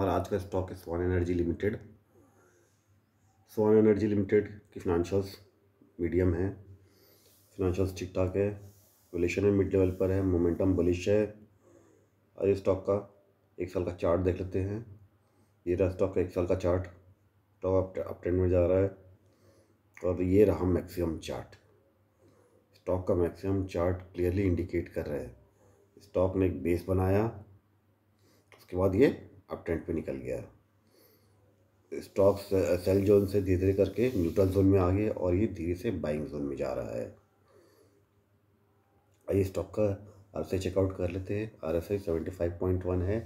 हमारा आज का स्टॉक है Swan Energy Limited Swan Energy Limited की फिनंशियल्स मीडियम है फिनंशियल्स ठीक ठाक है वोलेशन है मिड लेवल पर है मोमेंटम बलिश है और स्टॉक का एक साल का चार्ट देख लेते हैं ये रहा स्टॉक का एक साल का चार्ट स्टॉक अप ट्रेंड में जा रहा है और ये रहा मैक्सिमम चार्ट स्टॉक का मैक्सिमम चार्ट क्लियरली इंडिकेट कर रहा है स्टॉक ने एक बेस बनाया उसके बाद ये अब ट्रेंड पे निकल गया स्टॉक्स सेल जोन से धीरे धीरे करके न्यूट्रल जोन में आ गए और ये धीरे से बाइंग जोन में जा रहा है आइए स्टॉक का आर एस आई चेकआउट कर लेते हैं R S I seventy five point one है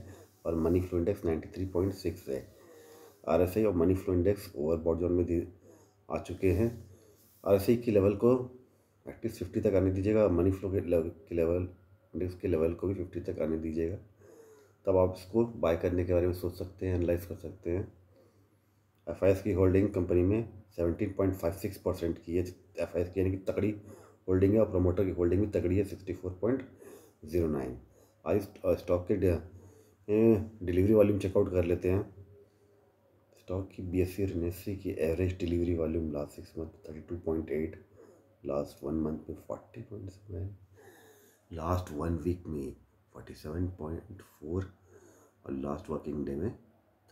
और money flow index ninety three point six है आर एस आई और money flow index overbought zone में आ चुके हैं आर एस आई की लेवल को एटलीस्ट फिफ्टी तक आने दीजिएगा मनी फ्लो के लेवल इंडेक्स के लेवल को भी फिफ्टी तक आने दीजिएगा तब आप इसको बाय करने के बारे में सोच सकते हैं एनालाइज कर सकते हैं एफ की होल्डिंग कंपनी में पॉइंट फाइव सिक्स परसेंट की है एफ की यानी कि तकड़ी होल्डिंग है और प्रोमोटर की होल्डिंग भी तकड़ी है sixty four point zero nine आज स्टॉक के डिलीवरी वॉल्यूम चेकआउट कर लेते हैं स्टॉक की बी एस सी की average delivery volume last six month thirty two point eight last one month में forty point seven last one week में forty seven point four और last working day में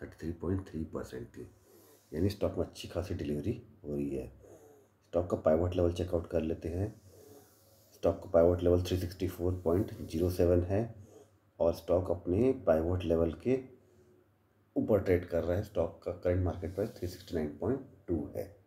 thirty three point three percent थी यानी stock में अच्छी खासी delivery हो रही है स्टॉक का पाइवट लेवल चेकआउट कर लेते हैं स्टॉक का pivot level three sixty four point zero seven है और स्टॉक अपने पाइवट लेवल के ऊपर ट्रेड कर रहा है स्टॉक का current market price three sixty nine point two है